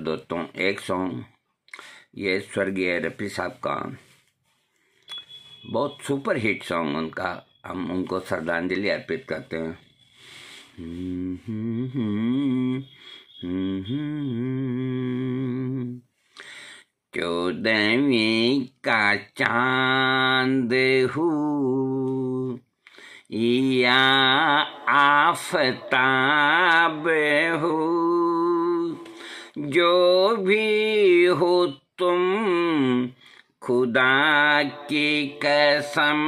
दोस्तों एक सॉन्ग ये स्वर्गीय रफी साहब का बहुत सुपर हिट सॉन्ग उनका हम उनको श्रद्धांजलि अर्पित करते हैं चौदहवी का चांद हूँ या आफताब हूँ जो भी हो तुम खुदा की कसम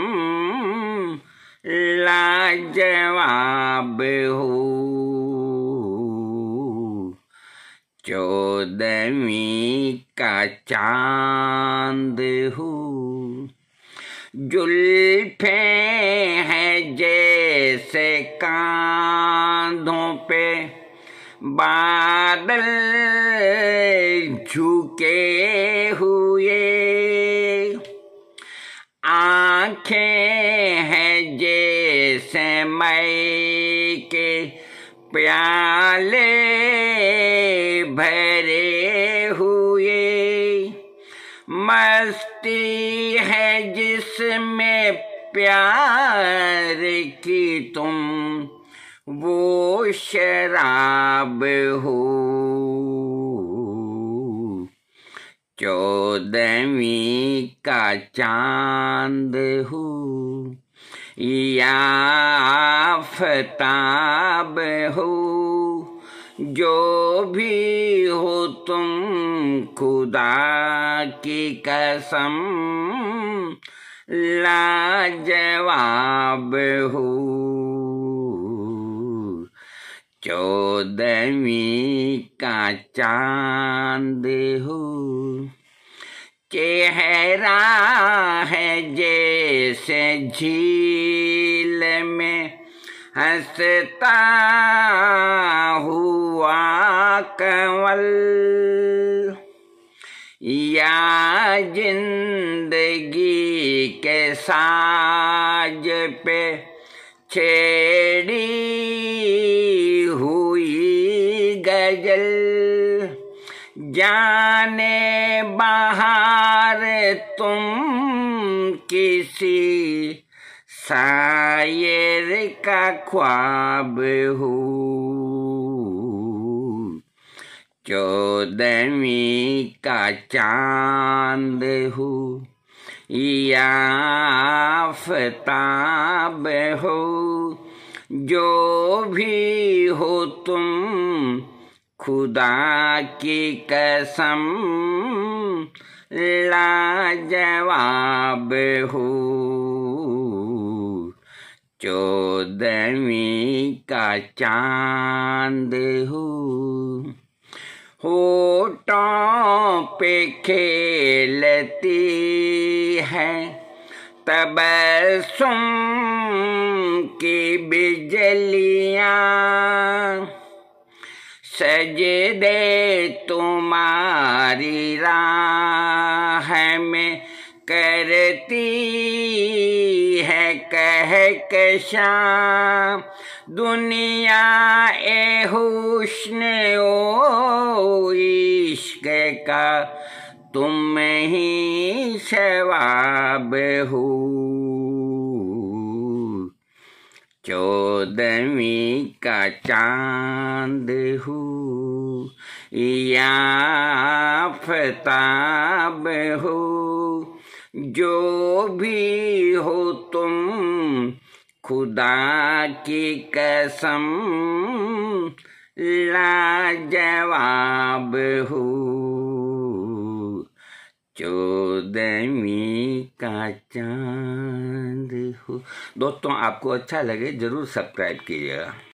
लाजवाब हो चौदहवीं का चांद हो जुल्फे हैं जैसे कांधों पे बादल झुके हुए आंखें हैं जैसे मई के प्याले भरे हुए मस्ती है जिसमें प्यार की तुम वो शराब हो चौदहवीं का चांद हो या फताब हो जो भी हो तुम खुदा की कसम लाजवाब हो चौदवी का चांद हो चेहरा है जैसे झील में हंसता हुआ कंवल या जिंदगी के साज पे छेड़ी जल जाने बाहर तुम किसी शायर का ख्वाब हो चौदहवी का चांद हो या आफताब हो जो भी हो तुम खुदा की कसम लाजवाब हो चौदहवीं का चांद हो होठों पे खेलती है सुम की बिजलियाँ सज दे तुम्हारी राह में करती है कह कशाम दुनिया ए हुस्न ओ इश्क का तुम ही शवाब हूँ चौदहवीं का चांद हो या फताब हो जो भी हो तुम खुदा की कसम लाजवाब हो चौदहवीं का चांद हो दोस्तों आपको अच्छा लगे ज़रूर सब्सक्राइब कीजिएगा